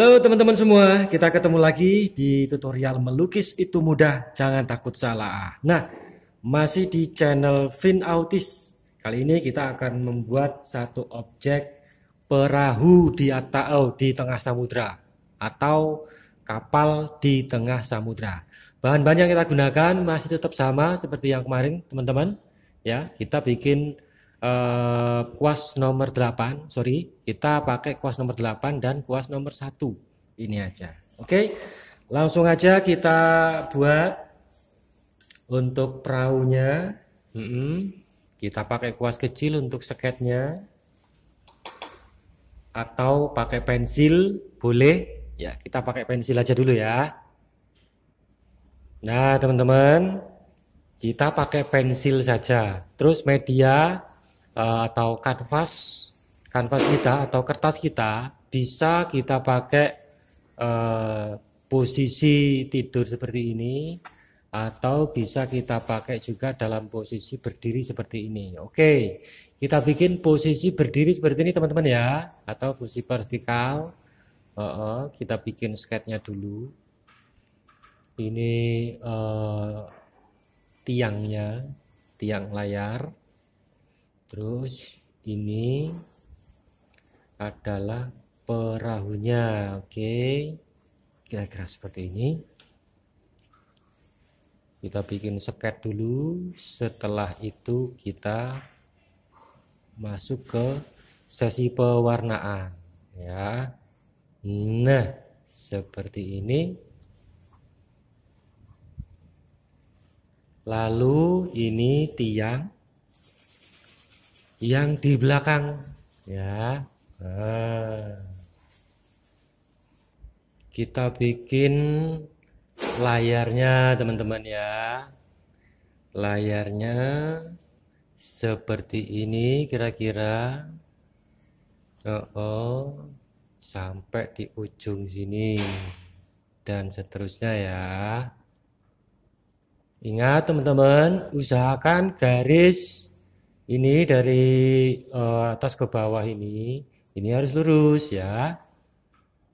Halo teman-teman semua, kita ketemu lagi di tutorial melukis itu mudah, jangan takut salah. Nah, masih di channel Fin Autis. Kali ini kita akan membuat satu objek perahu di atas oh, di tengah samudra atau kapal di tengah samudra. Bahan-bahan yang kita gunakan masih tetap sama seperti yang kemarin, teman-teman. Ya, kita bikin Eh, kuas nomor 8 sorry kita pakai kuas nomor 8 dan kuas nomor 1 ini aja oke okay? langsung aja kita buat untuk perahunya mm -hmm. kita pakai kuas kecil untuk seketnya atau pakai pensil boleh ya kita pakai pensil aja dulu ya nah teman-teman kita pakai pensil saja terus media uh, atau kanvas kanvas kita atau kertas kita bisa kita pakai uh, posisi tidur seperti ini atau bisa kita pakai juga dalam posisi berdiri seperti ini. Oke, kita bikin posisi berdiri seperti ini teman-teman ya, atau posisi vertikal. Uh -uh, kita bikin sketnya dulu. Ini uh, tiangnya, tiang layar terus ini adalah perahunya oke kira-kira seperti ini kita bikin seket dulu setelah itu kita masuk ke sesi pewarnaan ya nah seperti ini lalu ini tiang yang di belakang ya ah. kita bikin layarnya teman-teman ya layarnya seperti ini kira-kira oh, oh sampai di ujung sini dan seterusnya ya ingat teman-teman usahakan garis ini dari uh, atas ke bawah ini ini harus lurus ya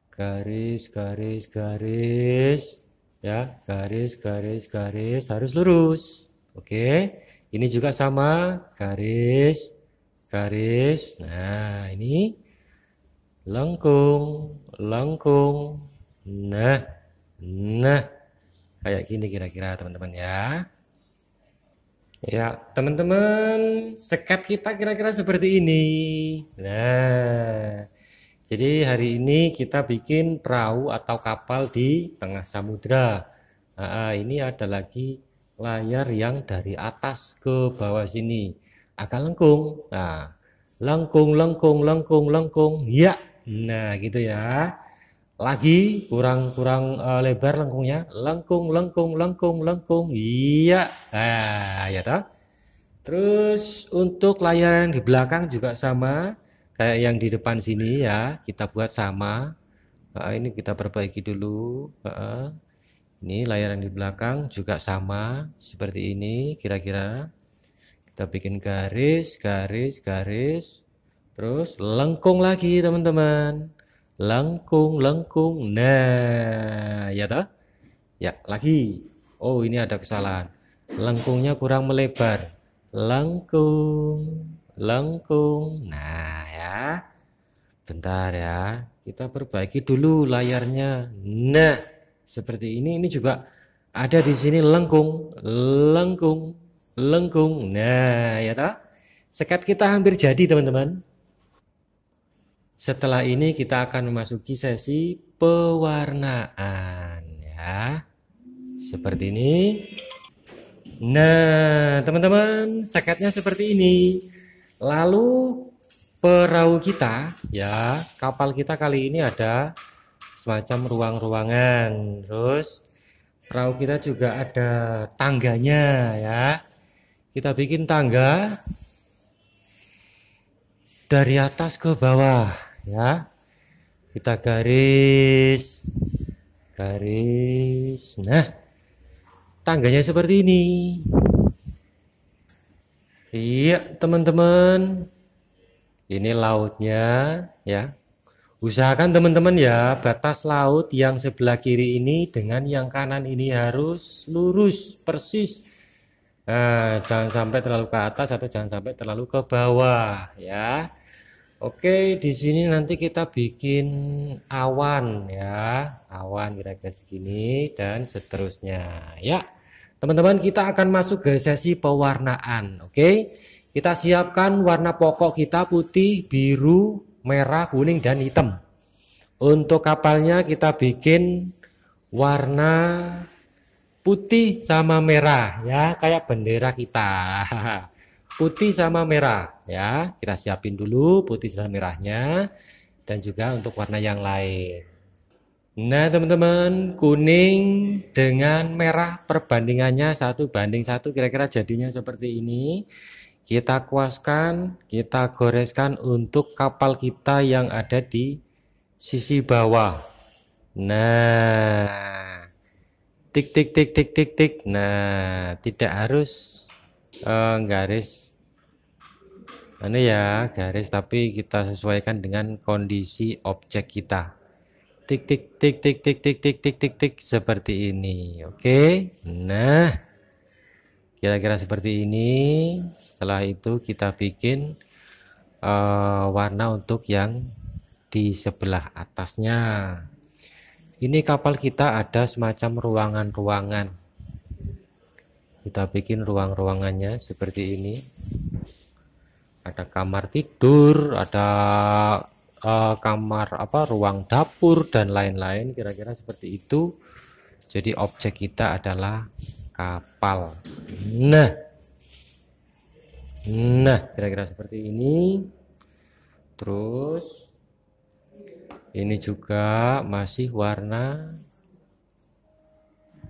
garis garis garis ya garis garis garis harus lurus oke ini juga sama garis garis nah ini lengkung lengkung nah nah kayak gini kira-kira teman-teman ya Ya, teman-teman, sekat kita kira-kira seperti ini. Nah, jadi hari ini kita bikin perahu atau kapal di tengah samudera. Nah, ini ada lagi layar yang dari atas ke bawah sini. akan lengkung. Nah, lengkung, lengkung, lengkung, lengkung. Ya, nah gitu ya lagi kurang-kurang uh, eh, lebar lengkungnya lengkung lengkung lengkung lengkung iya nah ya toh terus untuk layar yang di belakang juga sama kayak yang di depan sini ya kita buat sama nah, ini kita perbaiki dulu nah, ini layar yang di belakang juga sama seperti ini kira-kira kita bikin garis garis garis terus lengkung lagi teman-teman lengkung lengkung nah ya toh ya lagi oh ini ada kesalahan lengkungnya kurang melebar lengkung lengkung nah ya bentar ya kita perbaiki dulu layarnya nah seperti ini ini juga ada di sini lengkung lengkung lengkung nah ya toh sekat kita hampir jadi teman-teman setelah ini kita akan memasuki sesi pewarnaan ya. Seperti ini. Nah, teman-teman, seketnya seperti ini. Lalu perahu kita ya, kapal kita kali ini ada semacam ruang-ruangan. Terus perahu kita juga ada tangganya ya. Kita bikin tangga dari atas ke bawah ya kita garis garis nah tangganya seperti ini iya teman-teman ini lautnya ya usahakan teman-teman ya batas laut yang sebelah kiri ini dengan yang kanan ini harus lurus persis Nah, jangan sampai terlalu ke atas atau jangan sampai terlalu ke bawah ya. Oke, di sini nanti kita bikin awan ya, awan kira-kira segini dan seterusnya. Ya, teman-teman kita akan masuk ke sesi pewarnaan. Oke, kita siapkan warna pokok kita putih, biru, merah, kuning, dan hitam. Untuk kapalnya kita bikin warna putih sama merah ya, kayak bendera kita. putih sama merah ya. Kita siapin dulu putih sama merahnya dan juga untuk warna yang lain. Nah teman-teman kuning dengan merah perbandingannya satu banding satu kira-kira jadinya seperti ini kita kuaskan kita goreskan untuk kapal kita yang ada di sisi bawah nah tik tik tik tik tik tik nah tidak harus uh, garis anu ya garis tapi kita sesuaikan dengan kondisi objek kita tik tik tik tik tik tik tik tik tik tik seperti ini oke okay? nah kira-kira seperti ini setelah itu kita bikin uh, warna untuk yang di sebelah atasnya ini kapal kita ada semacam ruangan-ruangan kita bikin ruang-ruangannya seperti ini ada kamar tidur ada uh, kamar apa ruang dapur dan lain-lain kira-kira seperti itu jadi objek kita adalah kapal nah nah kira-kira seperti ini terus ini juga masih warna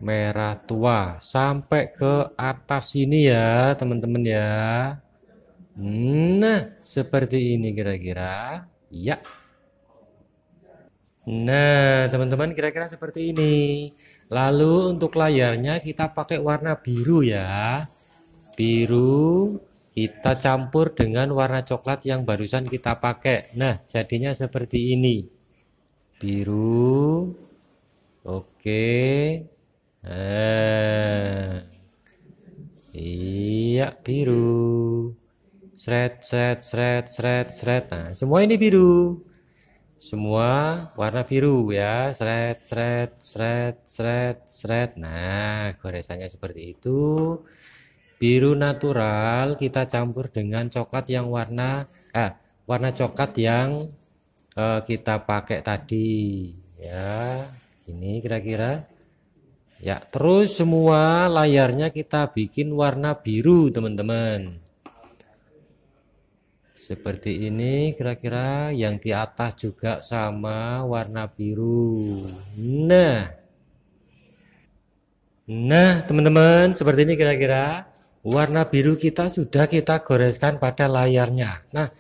merah tua sampai ke atas sini ya teman-teman ya Nah, seperti ini kira-kira. Ya. Nah, teman-teman kira-kira seperti ini. Lalu untuk layarnya kita pakai warna biru ya. Biru kita campur dengan warna coklat yang barusan kita pakai. Nah, jadinya seperti ini. Biru. Oke. Nah. Iya, biru seret seret seret seret seret nah semua ini biru semua warna biru ya seret seret seret seret seret nah goresannya seperti itu biru natural kita campur dengan coklat yang warna ah, warna coklat yang eh, kita pakai tadi ya ini kira-kira ya terus semua layarnya kita bikin warna biru teman-teman seperti ini kira-kira yang di atas juga sama warna biru nah nah teman-teman seperti ini kira-kira warna biru kita sudah kita goreskan pada layarnya nah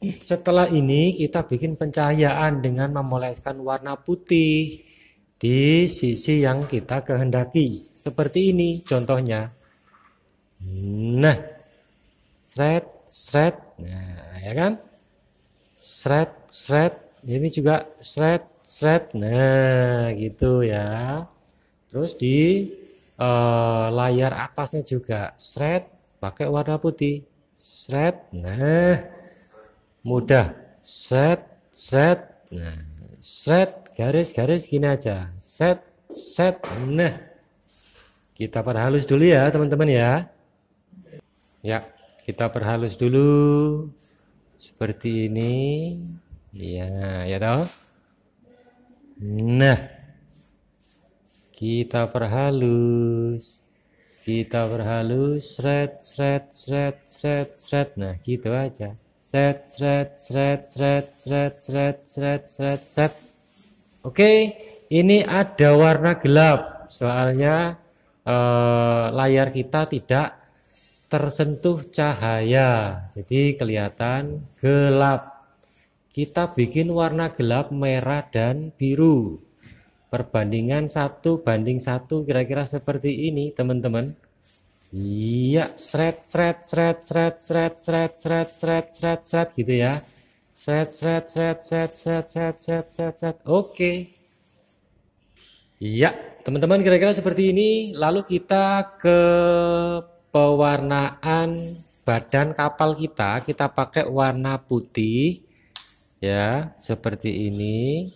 setelah ini kita bikin pencahayaan dengan memoleskan warna putih di sisi yang kita kehendaki seperti ini contohnya nah seret seret Nah, ya kan? Shred, shred. Ini juga shred, shred. Nah, gitu ya. Terus di uh, layar atasnya juga shred pakai warna putih. Shred. Nah, mudah. Shred, shred. Nah, shred garis-garis gini aja. Set, set. Nah, kita perhalus dulu ya, teman-teman ya. Ya kita perhalus dulu seperti ini iya, ya ya tahu nah kita perhalus kita perhalus seret seret seret seret seret nah gitu aja seret seret seret seret seret seret seret seret seret oke ini ada warna gelap soalnya eh, layar kita tidak tersentuh cahaya jadi kelihatan gelap kita bikin warna gelap merah dan biru perbandingan satu banding satu kira-kira seperti ini teman-teman iya seret seret seret seret seret seret seret seret seret seret gitu ya seret seret seret seret seret seret seret seret seret oke iya teman-teman kira-kira seperti ini lalu kita ke pewarnaan badan kapal kita kita pakai warna putih ya seperti ini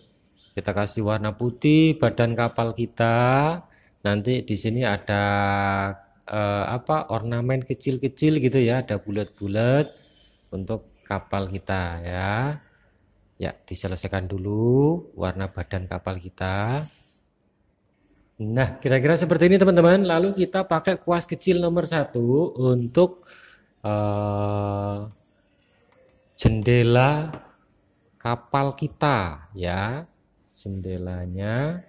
kita kasih warna putih badan kapal kita nanti di sini ada eh, apa ornamen kecil-kecil gitu ya ada bulat-bulat untuk kapal kita ya ya diselesaikan dulu warna badan kapal kita Nah, kira-kira seperti ini teman-teman. Lalu kita pakai kuas kecil nomor satu untuk uh, jendela kapal kita ya. Jendelanya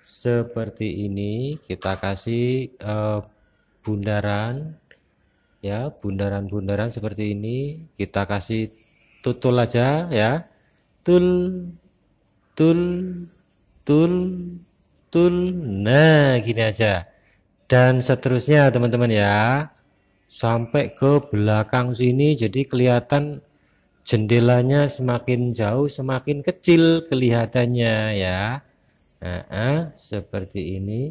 seperti ini. Kita kasih uh, bundaran ya, bundaran-bundaran seperti ini. Kita kasih tutul aja ya. Tul tul tul betul nah gini aja dan seterusnya teman-teman ya sampai ke belakang sini jadi kelihatan jendelanya semakin jauh semakin kecil kelihatannya ya nah, eh, seperti ini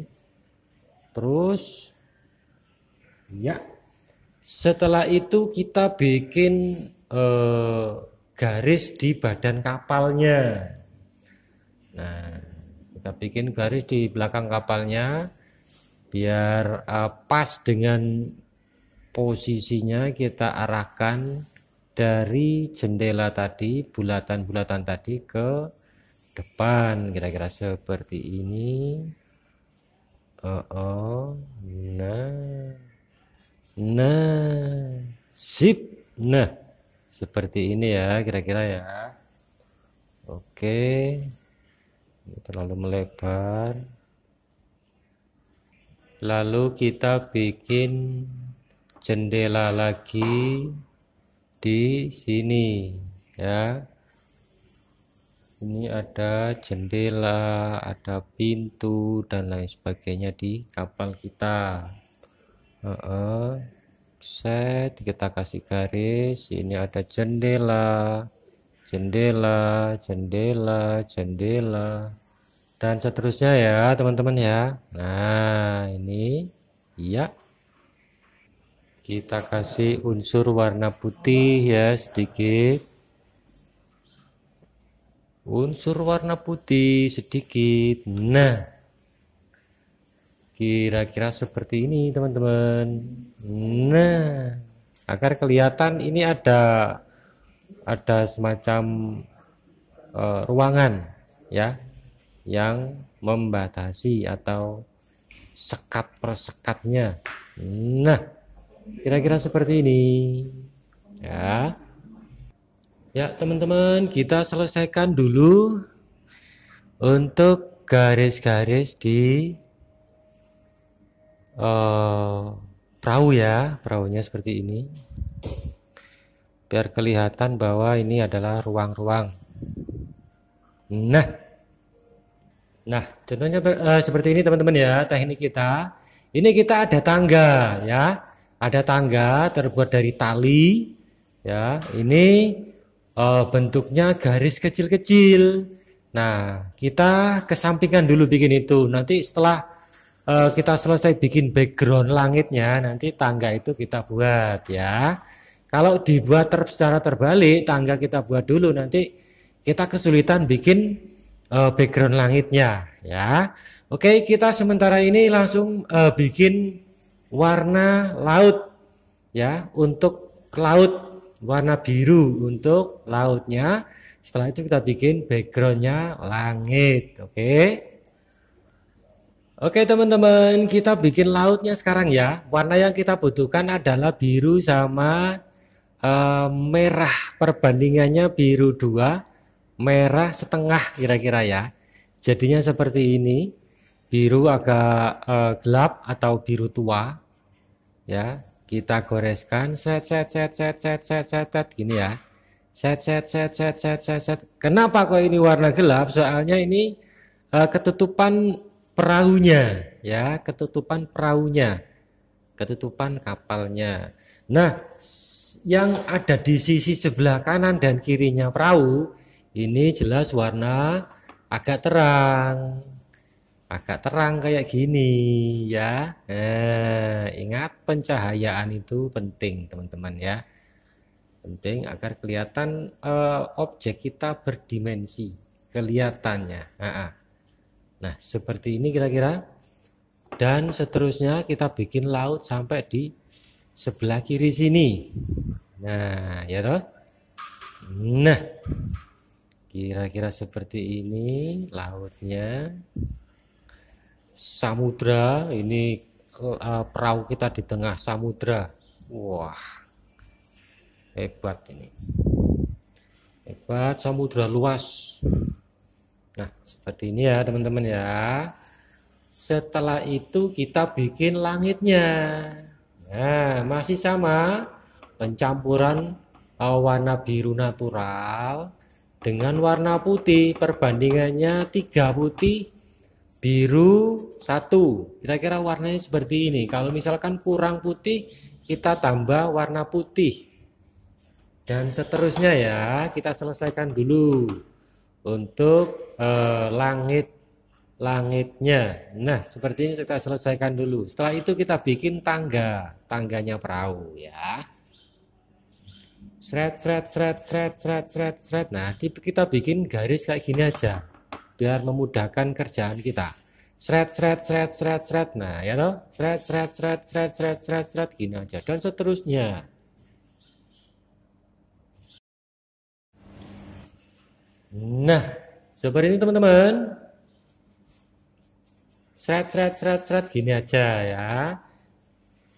terus ya setelah itu kita bikin eh, garis di badan kapalnya nah kita bikin garis di belakang kapalnya biar uh, pas dengan posisinya kita arahkan dari jendela tadi bulatan-bulatan tadi ke depan kira-kira seperti ini oh, oh nah nah sip nah seperti ini ya kira-kira ya oke okay terlalu melebar lalu kita bikin jendela lagi di sini ya ini ada jendela ada pintu dan lain sebagainya di kapal kita uh -uh. set kita kasih garis ini ada jendela jendela jendela jendela dan seterusnya ya teman-teman ya nah ini iya kita kasih unsur warna putih ya sedikit unsur warna putih sedikit nah kira-kira seperti ini teman-teman nah agar kelihatan ini ada ada semacam uh, ruangan ya yang membatasi atau sekat persekatnya. Nah, kira-kira seperti ini. Ya. Ya, teman-teman, kita selesaikan dulu untuk garis-garis di uh, perahu ya. Perahunya seperti ini. Biar kelihatan bahwa ini adalah ruang-ruang. Nah, Nah, contohnya uh, seperti ini teman-teman ya, teknik kita. Ini kita ada tangga ya. Ada tangga terbuat dari tali ya. Ini uh, bentuknya garis kecil-kecil. Nah, kita kesampingkan dulu bikin itu. Nanti setelah uh, kita selesai bikin background langitnya, nanti tangga itu kita buat ya. Kalau dibuat ter secara terbalik, tangga kita buat dulu nanti kita kesulitan bikin uh, background langitnya ya. Oke, kita sementara ini langsung uh, bikin warna laut ya untuk laut warna biru untuk lautnya. Setelah itu kita bikin backgroundnya langit, oke? Oke teman-teman, kita bikin lautnya sekarang ya. Warna yang kita butuhkan adalah biru sama uh, merah. Perbandingannya biru 2, merah setengah kira-kira ya. Jadinya seperti ini, biru agak uh, gelap atau biru tua. Ya, kita goreskan set set set set set set set, set gini ya. Set set set set set set set. Kenapa kok ini warna gelap? Soalnya ini uh, ketutupan perahunya ya, ketutupan perahunya. Ketutupan kapalnya. Nah, yang ada di sisi sebelah kanan dan kirinya perahu ini jelas warna agak terang. Agak terang kayak gini ya. eh, ingat pencahayaan itu penting teman-teman ya. Penting agar kelihatan eh, objek kita berdimensi kelihatannya. Nah, nah seperti ini kira-kira. Dan seterusnya kita bikin laut sampai di sebelah kiri sini. Nah, ya toh. Nah kira-kira seperti ini lautnya samudra ini eh, eh, perahu kita di tengah samudra wah hebat ini hebat samudra luas nah seperti ini ya teman-teman ya setelah itu kita bikin langitnya nah masih sama pencampuran eh, warna biru natural dengan warna putih perbandingannya tiga putih biru satu kira-kira warnanya seperti ini kalau misalkan kurang putih kita tambah warna putih dan seterusnya ya kita selesaikan dulu untuk eh, langit langitnya nah seperti ini kita selesaikan dulu setelah itu kita bikin tangga tangganya perahu ya seret seret seret seret seret seret seret nah kita bikin garis kayak gini aja biar memudahkan kerjaan kita seret seret seret seret seret nah ya toh seret seret seret seret seret seret seret gini aja dan seterusnya nah seperti ini teman-teman seret seret seret seret gini aja ya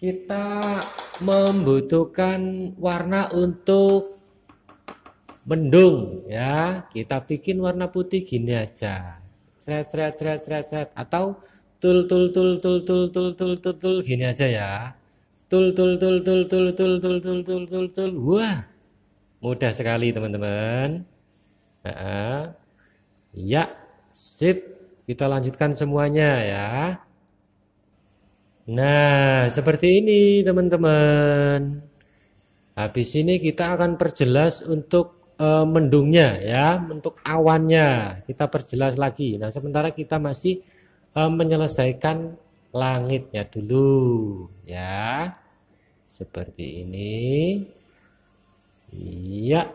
kita membutuhkan warna untuk mendung ya kita bikin warna putih gini aja seret seret seret seret seret atau tul tul tul tul tul tul tul tul tul gini aja ya tul tul tul tul tul tul tul tul tul tul tul wah mudah sekali teman-teman ya sip kita lanjutkan semuanya ya Nah, seperti ini teman-teman. Habis ini kita akan perjelas untuk e, mendungnya ya, untuk awannya. Kita perjelas lagi. Nah, sementara kita masih e, menyelesaikan langitnya dulu ya. Seperti ini. Iya.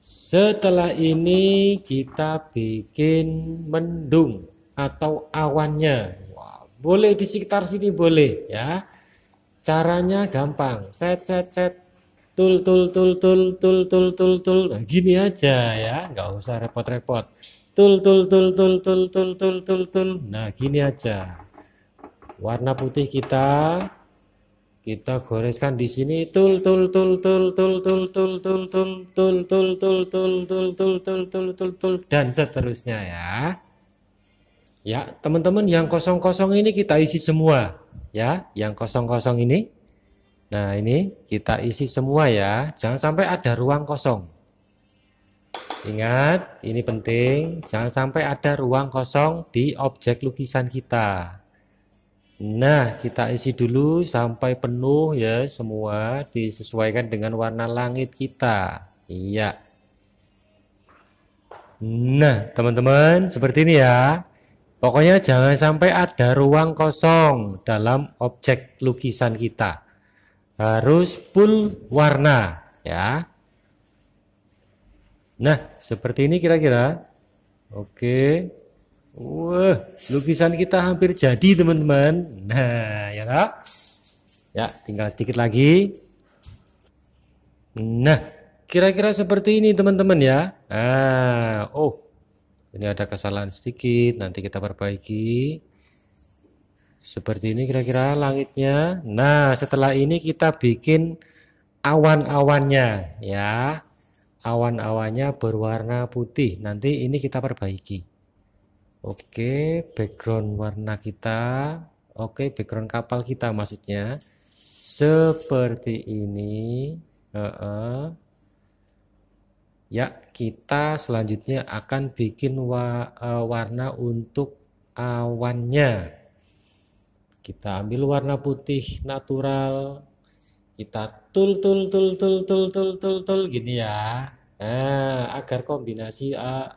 Setelah ini kita bikin mendung atau awannya boleh di sekitar sini boleh ya. Caranya gampang. Set set set tul tul tul tul tul tul tul tul. Nah, gini aja ya, nggak usah repot-repot. Tul tul tul tul tul tul tul tul tul. Nah, gini aja. Warna putih kita kita goreskan di sini tul tul tul tul tul tul tul tul tul tul tul tul tul tul tul tul tul tul dan seterusnya ya. Ya, teman-teman yang kosong-kosong ini kita isi semua, ya. Yang kosong-kosong ini. Nah, ini kita isi semua ya. Jangan sampai ada ruang kosong. Ingat, ini penting, jangan sampai ada ruang kosong di objek lukisan kita. Nah, kita isi dulu sampai penuh ya semua disesuaikan dengan warna langit kita. Iya. Nah, teman-teman, seperti ini ya. Pokoknya jangan sampai ada ruang kosong dalam objek lukisan kita. Harus full warna ya. Nah, seperti ini kira-kira. Oke. Wah, lukisan kita hampir jadi, teman-teman. Nah, ya tak? Ya, tinggal sedikit lagi. Nah, kira-kira seperti ini, teman-teman ya. Ah, oh, ini ada kesalahan sedikit nanti kita perbaiki seperti ini kira-kira langitnya nah setelah ini kita bikin awan-awannya ya awan-awannya berwarna putih nanti ini kita perbaiki oke background warna kita oke background kapal kita maksudnya seperti ini uh -uh. Ya, kita selanjutnya akan bikin wa, uh, warna untuk awannya. Kita ambil warna putih natural. Kita tul tul tul tul tul tul tul tul gini ya. Nah, agar kombinasi uh,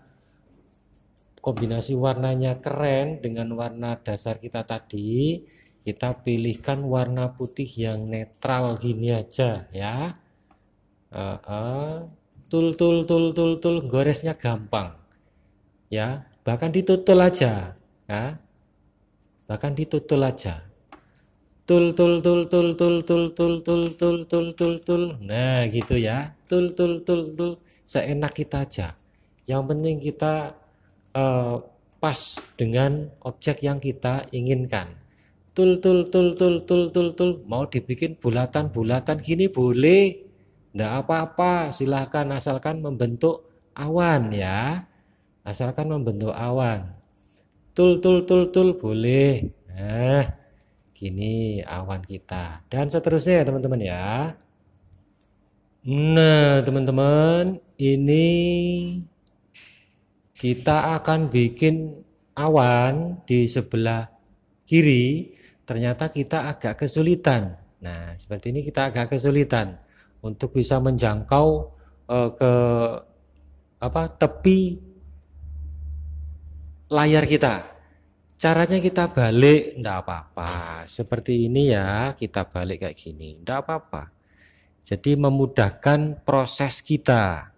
kombinasi warnanya keren dengan warna dasar kita tadi, kita pilihkan warna putih yang netral gini aja ya. Uh, uh tul tul tul tul tul goresnya gampang ya bahkan ditutul aja ya bahkan ditutul aja tul tul tul tul tul tul tul tul tul tul tul tul nah gitu ya tul tul tul tul seenak kita aja yang penting kita uh, pas dengan objek yang kita inginkan tul tul tul tul tul tul tul mau dibikin bulatan bulatan gini boleh tidak apa-apa, silahkan asalkan membentuk awan ya. Asalkan membentuk awan. Tul tul tul tul boleh. Nah, gini awan kita dan seterusnya ya teman-teman ya. Nah, teman-teman, ini kita akan bikin awan di sebelah kiri. Ternyata kita agak kesulitan. Nah, seperti ini kita agak kesulitan untuk bisa menjangkau uh, ke apa tepi layar kita. Caranya kita balik tidak apa-apa. Seperti ini ya, kita balik kayak gini. tidak apa-apa. Jadi memudahkan proses kita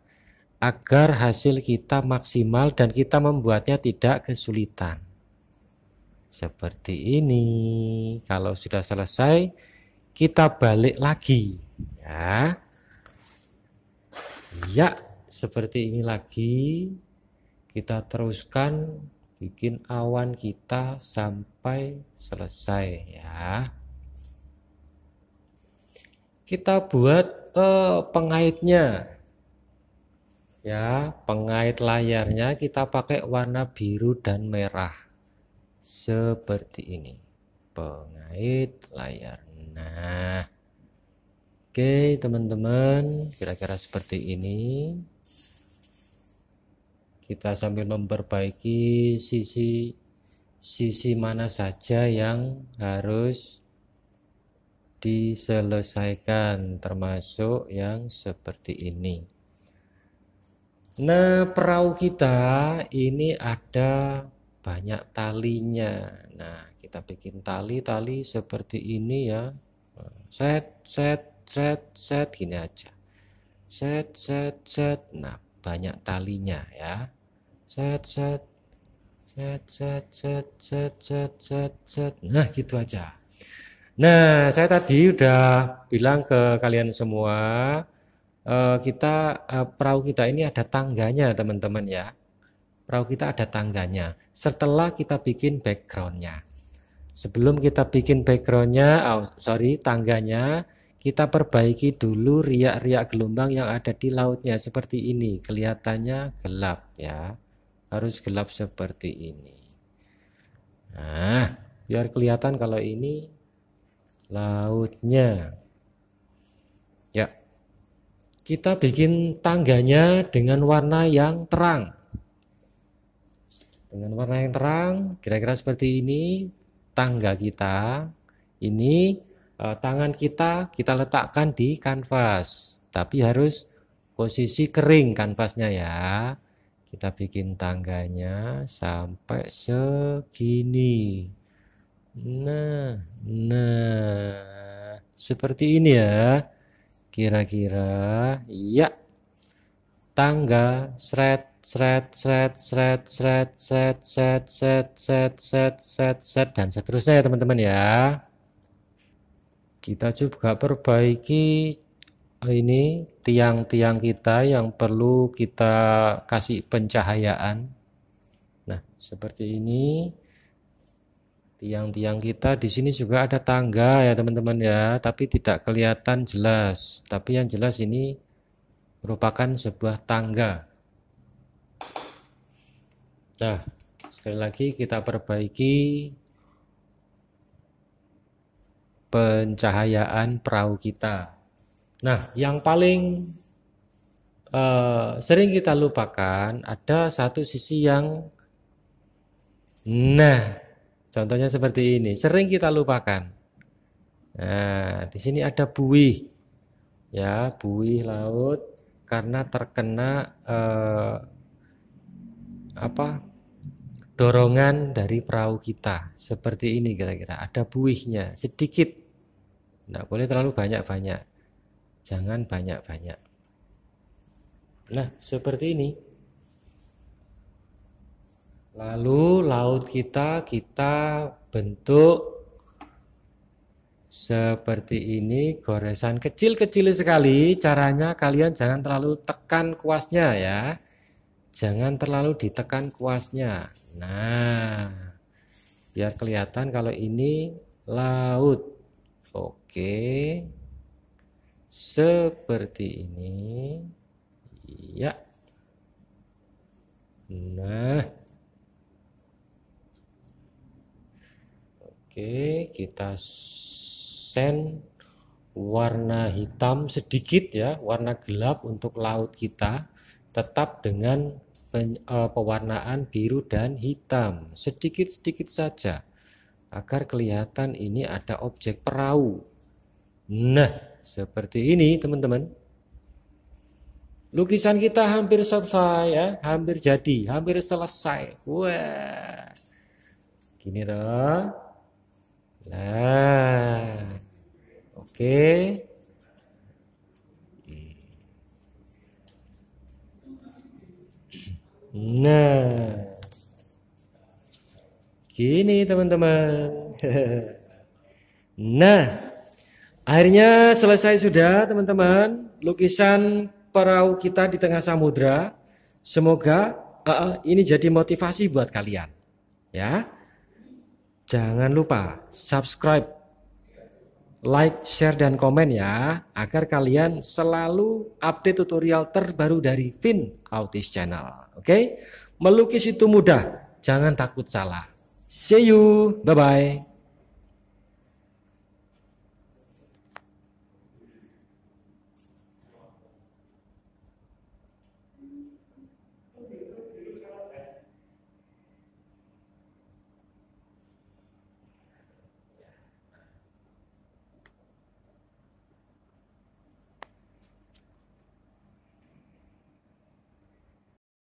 agar hasil kita maksimal dan kita membuatnya tidak kesulitan. Seperti ini. Kalau sudah selesai, kita balik lagi Ya. Ya, seperti ini lagi. Kita teruskan bikin awan kita sampai selesai ya. Kita buat eh, pengaitnya. Ya, pengait layarnya kita pakai warna biru dan merah. Seperti ini. Pengait layar. Nah, Oke teman-teman kira-kira seperti ini kita sambil memperbaiki sisi sisi mana saja yang harus diselesaikan termasuk yang seperti ini Nah perahu kita ini ada banyak talinya Nah kita bikin tali-tali seperti ini ya set set set set gini aja set set set nah banyak talinya ya set set set set set set set set set nah gitu aja nah saya tadi udah bilang ke kalian semua eh, kita eh, perahu kita ini ada tangganya teman-teman ya perahu kita ada tangganya setelah kita bikin backgroundnya sebelum kita bikin backgroundnya oh, sorry tangganya kita perbaiki dulu riak-riak gelombang yang ada di lautnya seperti ini kelihatannya gelap ya harus gelap seperti ini nah biar kelihatan kalau ini lautnya ya kita bikin tangganya dengan warna yang terang dengan warna yang terang kira-kira seperti ini tangga kita ini tangan kita kita letakkan di kanvas, tapi harus posisi kering kanvasnya ya. Kita bikin tangganya sampai segini. Nah, nah, seperti ini ya. Kira-kira, ya. Tangga, seret, seret, seret, seret, seret, seret, seret, seret, seret, seret, seret, dan seterusnya ya teman-teman ya kita juga perbaiki eh, ini tiang-tiang kita yang perlu kita kasih pencahayaan. Nah, seperti ini tiang-tiang kita di sini juga ada tangga ya teman-teman ya, tapi tidak kelihatan jelas. Tapi yang jelas ini merupakan sebuah tangga. Nah, sekali lagi kita perbaiki pencahayaan perahu kita. Nah, yang paling uh, sering kita lupakan ada satu sisi yang nah, contohnya seperti ini, sering kita lupakan. Nah, di sini ada buih. Ya, buih laut karena terkena uh, apa? dorongan dari perahu kita. Seperti ini kira-kira ada buihnya sedikit Nggak boleh terlalu banyak-banyak. Jangan banyak-banyak. Nah, seperti ini. Lalu laut kita kita bentuk seperti ini goresan kecil-kecil sekali. Caranya kalian jangan terlalu tekan kuasnya ya. Jangan terlalu ditekan kuasnya. Nah, biar kelihatan kalau ini laut. Oke. Seperti ini. Ya. Nah. Oke, kita send warna hitam sedikit ya, warna gelap untuk laut kita tetap dengan eh, pewarnaan biru dan hitam, sedikit-sedikit saja agar kelihatan ini ada objek perahu. Nah, seperti ini teman-teman. Lukisan kita hampir selesai ya, hampir jadi, hampir selesai. Wah. Gini dong. Nah. Oke. Nah. Gini teman-teman. nah, akhirnya selesai sudah teman-teman lukisan perahu kita di tengah samudra. Semoga uh, ini jadi motivasi buat kalian. Ya. Jangan lupa subscribe, like, share dan komen ya agar kalian selalu update tutorial terbaru dari Vin Autis Channel. Oke? Melukis itu mudah, jangan takut salah. See you. Bye bye.